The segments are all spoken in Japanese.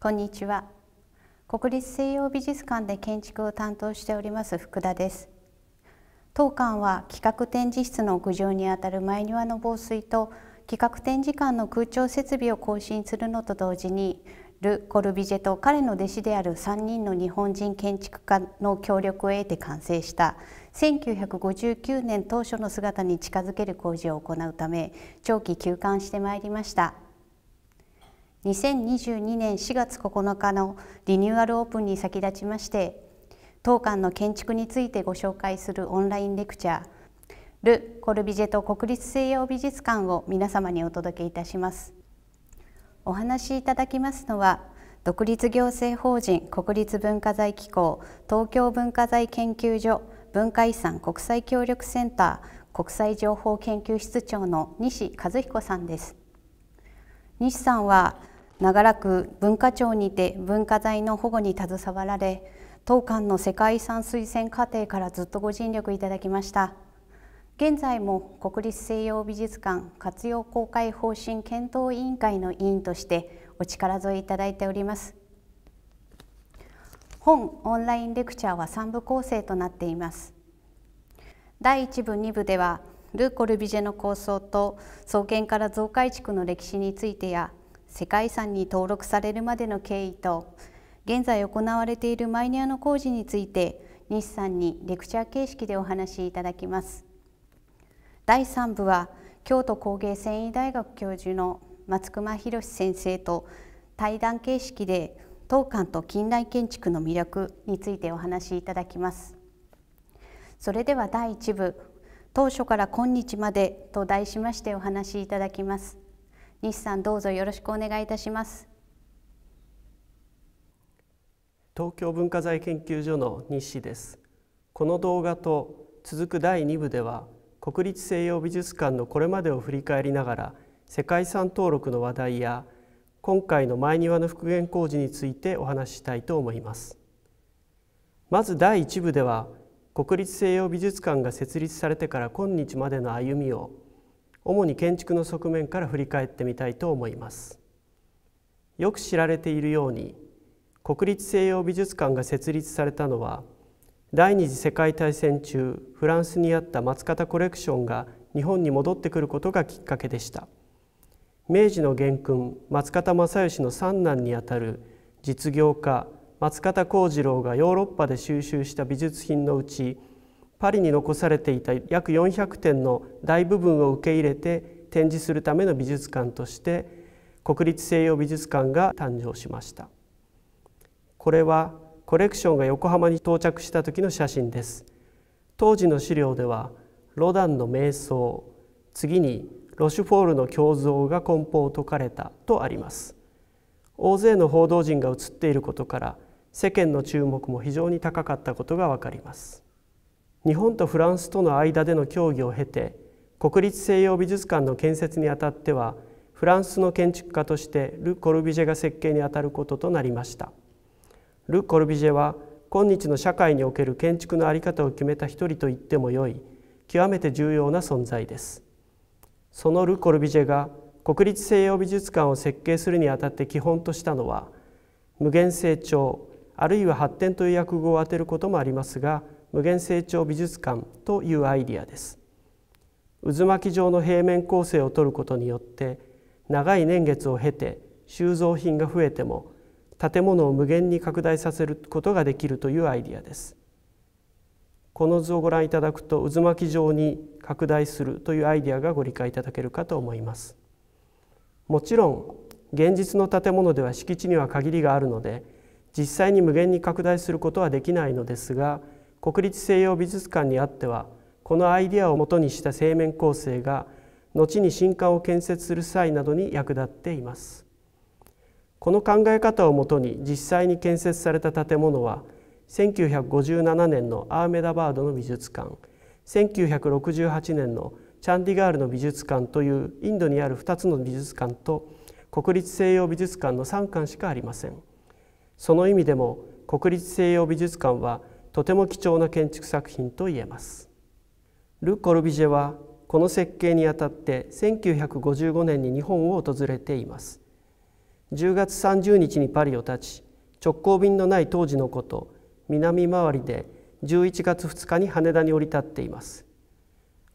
こんにちは国立西洋美術館で建築を担当しております福田です当館は企画展示室の屋上にあたる前庭の防水と企画展示館の空調設備を更新するのと同時にル・コルビジェと彼の弟子である3人の日本人建築家の協力を得て完成した1959年当初の姿に近づける工事を行うため長期休館してまいりました。2022年4月9日のリニューアルオープンに先立ちまして当館の建築についてご紹介するオンラインレクチャー「ル・コルビジェト国立西洋美術館」を皆様にお届けいたします。お話しいただきますのは独立行政法人国立文化財機構東京文化財研究所文化遺産国際協力センター国際情報研究室長の西和彦さんです西さんは長らく文化庁にて文化財の保護に携わられ当館の世界遺産推薦課程からずっとご尽力いただきました現在も国立西洋美術館活用公開方針検討委員会の委員としてお力添えいただいております本オンラインレクチャーは3部構成となっています第1部2部ではルー・コルビジェの構想と創建から増改築の歴史についてや世界遺産に登録されるまでの経緯と現在行われているマイニアの工事について西さんにレクチャー形式でお話しいただきます第3部は京都工芸繊維大学教授の松隈博先生と対談形式で当館と近代建築の魅力についてお話しいただきますそれでは第1部当初から今日までと題しましてお話しいただきます西さんどうぞよろしくお願いいたします東京文化財研究所の西ですこの動画と続く第二部では国立西洋美術館のこれまでを振り返りながら世界遺産登録の話題や今回の前庭の復元工事についてお話ししたいと思いますまず第一部では国立西洋美術館が設立されてから今日までの歩みを主に建築の側面から振り返ってみたいと思いますよく知られているように国立西洋美術館が設立されたのは第二次世界大戦中フランスにあった松方コレクションが日本に戻ってくることがきっかけでした明治の元勲松方正義の三男にあたる実業家松方幸次郎がヨーロッパで収集した美術品のうちパリに残されていた約400点の大部分を受け入れて展示するための美術館として国立西洋美術館が誕生しましたこれはコレクションが横浜に到着した時の写真です当時の資料ではロダンの瞑想次にロシュフォールの胸像が梱包を解かれたとあります大勢の報道陣が写っていることから世間の注目も非常に高かったことがわかります日本とフランスとの間での協議を経て国立西洋美術館の建設にあたってはフランスの建築家としてル・コルビジェが設計にあたることとなりましたル・コルビジェは今日の社会における建築のあり方を決めた一人と言ってもよい極めて重要な存在ですそのル・コルビジェが国立西洋美術館を設計するにあたって基本としたのは無限成長あるいは発展という訳語を当てることもありますが無限成長美術館というアイディアです渦巻き状の平面構成を取ることによって長い年月を経て収蔵品が増えても建物を無限に拡大させることができるというアイディアですこの図をご覧いただくと渦巻き状に拡大するというアイディアがご理解いただけるかと思いますもちろん現実の建物では敷地には限りがあるので実際に無限に拡大することはできないのですが国立西洋美術館にあってはこのアイデアをもとにした製麺構成が後に新館を建設する際などに役立っていますこの考え方をもとに実際に建設された建物は1957年のアーメダバードの美術館1968年のチャンディガールの美術館というインドにある2つの美術館と国立西洋美術館の3館しかありませんその意味でも国立西洋美術館はとても貴重な建築作品といえますル・コルビジェはこの設計にあたって1955年に日本を訪れています10月30日にパリを立ち直行便のない当時のこと南回りで11月2日に羽田に降り立っています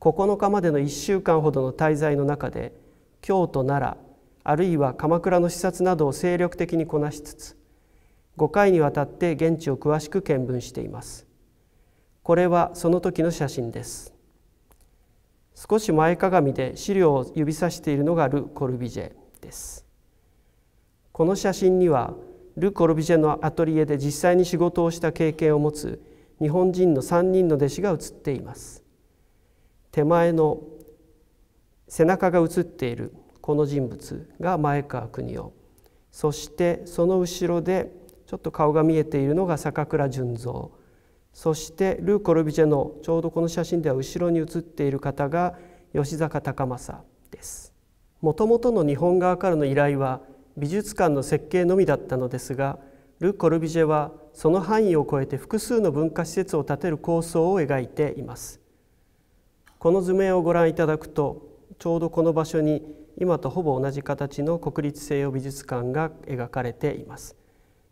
9日までの1週間ほどの滞在の中で京都奈良あるいは鎌倉の視察などを精力的にこなしつつ5回にわたって現地を詳しく見聞していますこれはその時の写真です少し前かがみで資料を指さしているのがル・コルビジェですこの写真にはル・コルビジェのアトリエで実際に仕事をした経験を持つ日本人の3人の弟子が写っています手前の背中が写っているこの人物が前川邦夫そしてその後ろでちょっと顔が見えているのが坂倉純三そしてルー・コルビジェのちょうどこの写真では後ろに写っている方が吉坂隆正ですもともとの日本側からの依頼は美術館の設計のみだったのですがル・コルビジェはその範囲を超えて複数の文化施設を建てる構想を描いていますこの図面をご覧いただくとちょうどこの場所に今とほぼ同じ形の国立西洋美術館が描かれています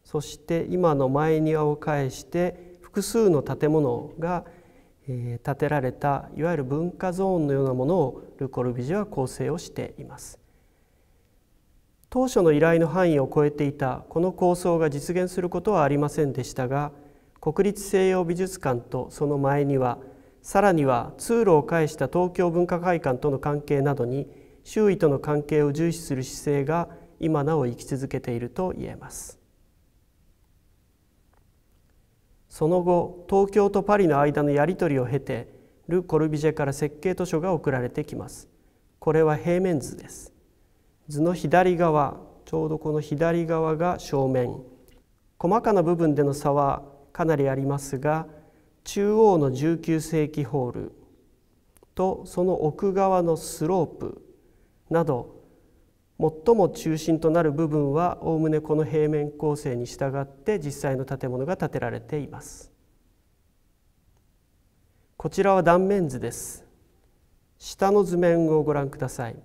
そして今の前庭を介して複数の建物が建てられたいわゆる文化ゾーンのようなものをル・コルビジェは構成をしています当初の依頼の範囲を超えていたこの構想が実現することはありませんでしたが国立西洋美術館とその前にはさらには通路を介した東京文化会館との関係などに周囲との関係を重視する姿勢が今なお生き続けていると言えます。その後東京とパリの間のやり取りを経てル・コルビジェから設計図書が送られてきますこれは平面図です図の左側ちょうどこの左側が正面細かな部分での差はかなりありますが中央の19世紀ホールとその奥側のスロープなど最も中心となる部分はおおむねこの平面構成に従って実際の建物が建てられていますこちらは断面図です下の図面をご覧ください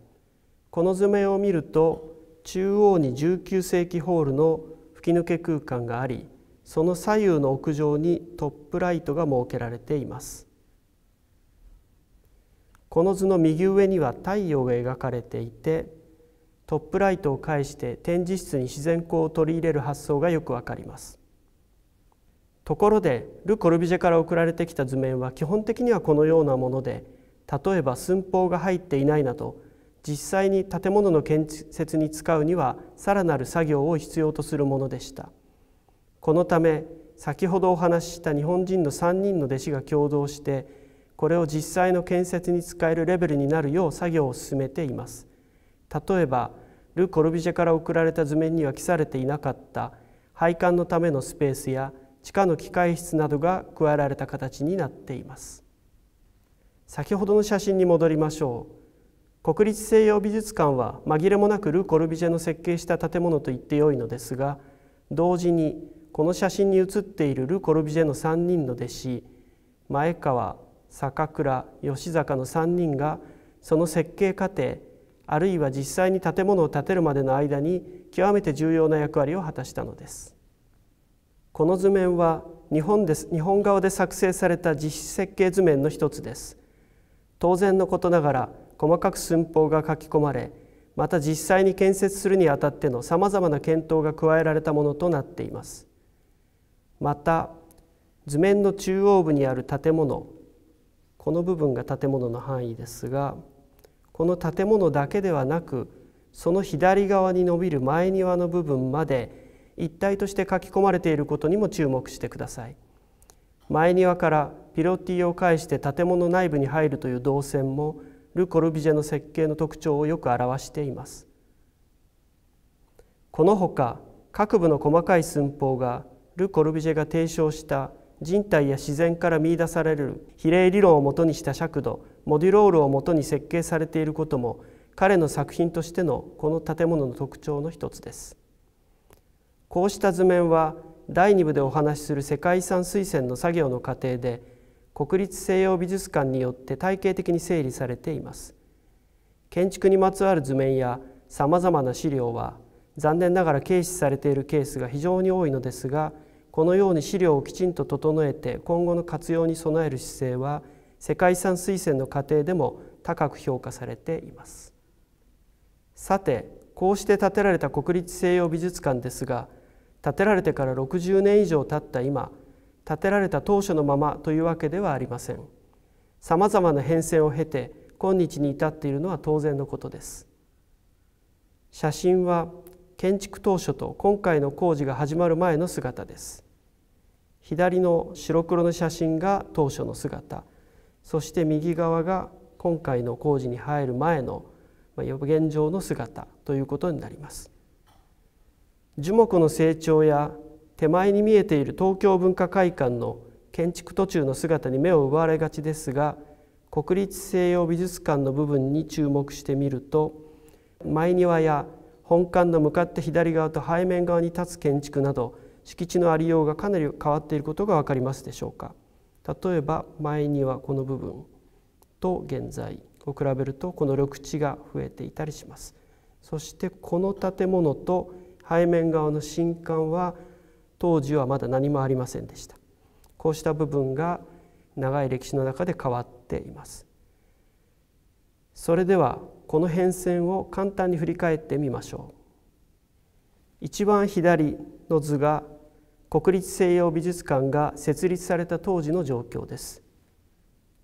この図面を見ると中央に19世紀ホールの吹き抜け空間がありその左右の屋上にトップライトが設けられていますこの図の右上には太陽が描かれていてトップライトを介して展示室に自然光を取り入れる発想がよくわかりますところでル・コルビジェから送られてきた図面は基本的にはこのようなもので例えば寸法が入っていないなど実際に建物の建設に使うにはさらなる作業を必要とするものでしたこのため先ほどお話しした日本人の3人の弟子が共同してこれを実際の建設に使えるレベルになるよう作業を進めています例えばル・コルビジェから送られた図面には記されていなかった配管のためのスペースや地下の機械室などが加えられた形になっています先ほどの写真に戻りましょう国立西洋美術館は紛れもなくル・コルビジェの設計した建物と言ってよいのですが同時にこの写真に写っているル・コルビジェの3人の弟子前川坂倉吉坂の3人がその設計過程あるいは実際に建物を建てるまでの間に極めて重要な役割を果たしたのですこの図面は日本です日本側で作成された実施設計図面の一つです当然のことながら細かく寸法が書き込まれまた実際に建設するにあたってのさまざまな検討が加えられたものとなっていますまた図面の中央部にある建物この部分が建物の範囲ですがこの建物だけではなくその左側に伸びる前庭の部分まで一体として書き込まれていることにも注目してください前庭からピロティを介して建物内部に入るという動線もル・コルビジェの設計の特徴をよく表していますこのほか各部の細かい寸法がル・コルビジェが提唱した人体や自然から見いだされる比例理論をもとにした尺度モデュロールをもとに設計されていることも彼の作品としてのこの建物の特徴の一つですこうした図面は第2部でお話しする世界遺産推薦の作業の過程で国立西洋美術館によって体系的に整理されています建築にまつわる図面やさまざまな資料は残念ながら軽視されているケースが非常に多いのですがこのように資料をきちんと整えて今後の活用に備える姿勢は世界遺産推薦の過程でも高く評価されていますさてこうして建てられた国立西洋美術館ですが建てられてから60年以上経った今建てられた当初のままというわけではありませんさまざまな変遷を経て今日に至っているのは当然のことです写真は建築当初と今回の工事が始まる前の姿です左の白黒の写真が当初の姿そして右側が今回の工事に入る前の予言状の姿ということになります樹木の成長や手前に見えている東京文化会館の建築途中の姿に目を奪われがちですが国立西洋美術館の部分に注目してみると前庭や本館の向かって左側と背面側に立つ建築など敷地のありようがかなり変わっていることが分かりますでしょうか例えば前にはこの部分と現在を比べるとこの緑地が増えていたりしますそしてこの建物と背面側の新館は当時はまだ何もありませんでしたこうした部分が長い歴史の中で変わっていますそれではこの変遷を簡単に振り返ってみましょう一番左の図が国立西洋美術館が設立された当時の状況です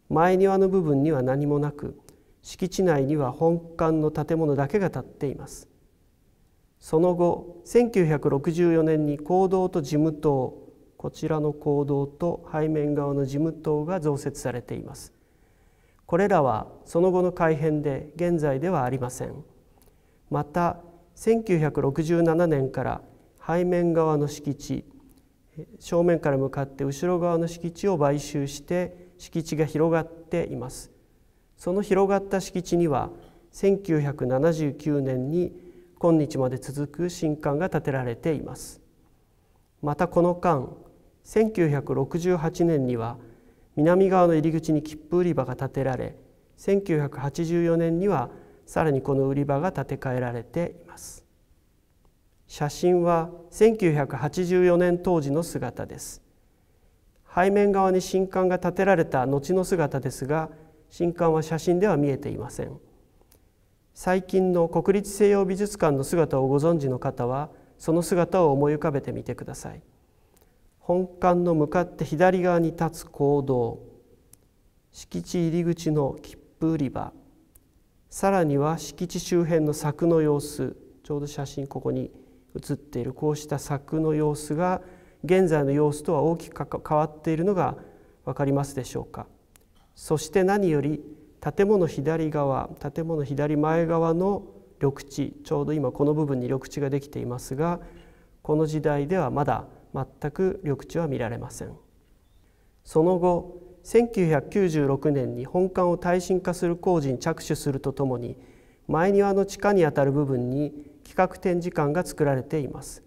前庭の部分には何もなく敷地内には本館の建物だけが建っていますその後1964年に講堂と事務棟こちらの講堂と背面側の事務棟が増設されていますこれらはその後の改変で現在ではありませんまた1967年から背面側の敷地正面から向かって後ろ側の敷地を買収して敷地が広がっていますその広がった敷地には1979年に今日まで続く新館が建てられていますまたこの間1968年には南側の入り口に切符売り場が建てられ1984年にはさらにこの売り場が建て替えられています写真は1984年当時の姿です背面側に新館が建てられた後の姿ですが新館は写真では見えていません最近の国立西洋美術館の姿をご存知の方はその姿を思い浮かべてみてください。本館の向かって左側に立つ講堂敷地入り口の切符売り場さらには敷地周辺の柵の様子ちょうど写真ここに写っているこうした柵の様子が現在の様子とは大きく変わっているのが分かりますでしょうかそして何より建物左側建物左前側の緑地ちょうど今この部分に緑地ができていますがこの時代ではまだ全く緑地は見られませんその後1996年に本館を耐震化する工事に着手するとともに前庭の地下にあたる部分に企画展示館が作られています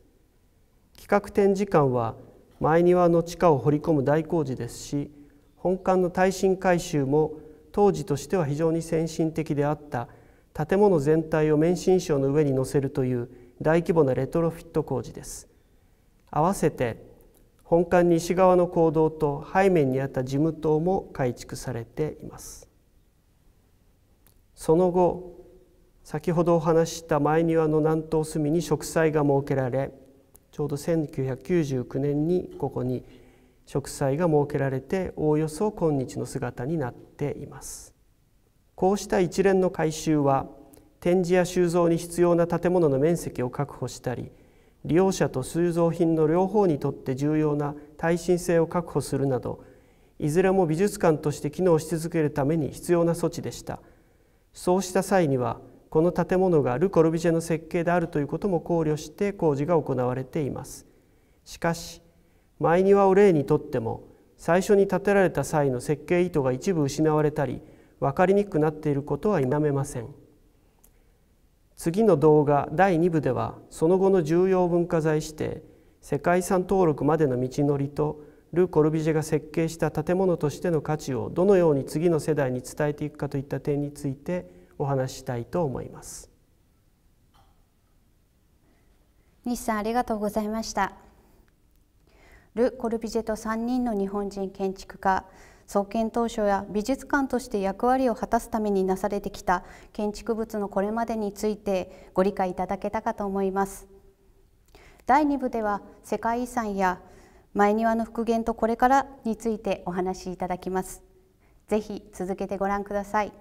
企画展示館は前庭の地下を掘り込む大工事ですし本館の耐震改修も当時としては非常に先進的であった建物全体を免震床の上に載せるという大規模なレトロフィット工事です合わせて本館西側の講堂と背面にあった事務棟も改築されていますその後先ほどお話しした前庭の南東隅に植栽が設けられちょうど1999年にここに植栽が設けられておおよそ今日の姿になっていますこうした一連の改修は展示や収蔵に必要な建物の面積を確保したり利用者と収蔵品の両方にとって重要な耐震性を確保するなどいずれも美術館として機能し続けるために必要な措置でしたそうした際にはこの建物がル・コルビジェの設計であるということも考慮して工事が行われていますしかし前庭を例にとっても最初に建てられた際の設計意図が一部失われたり分かりにくくなっていることは否めません次の動画第2部ではその後の重要文化財指定世界遺産登録までの道のりとル・コルビジェが設計した建物としての価値をどのように次の世代に伝えていくかといった点についてお話したいと思います西さんありがとうございましたル・コルビジェと3人の日本人建築家創建当初や美術館として役割を果たすためになされてきた建築物のこれまでについてご理解いただけたかと思います第2部では世界遺産や前庭の復元とこれからについてお話しいただきますぜひ続けてご覧ください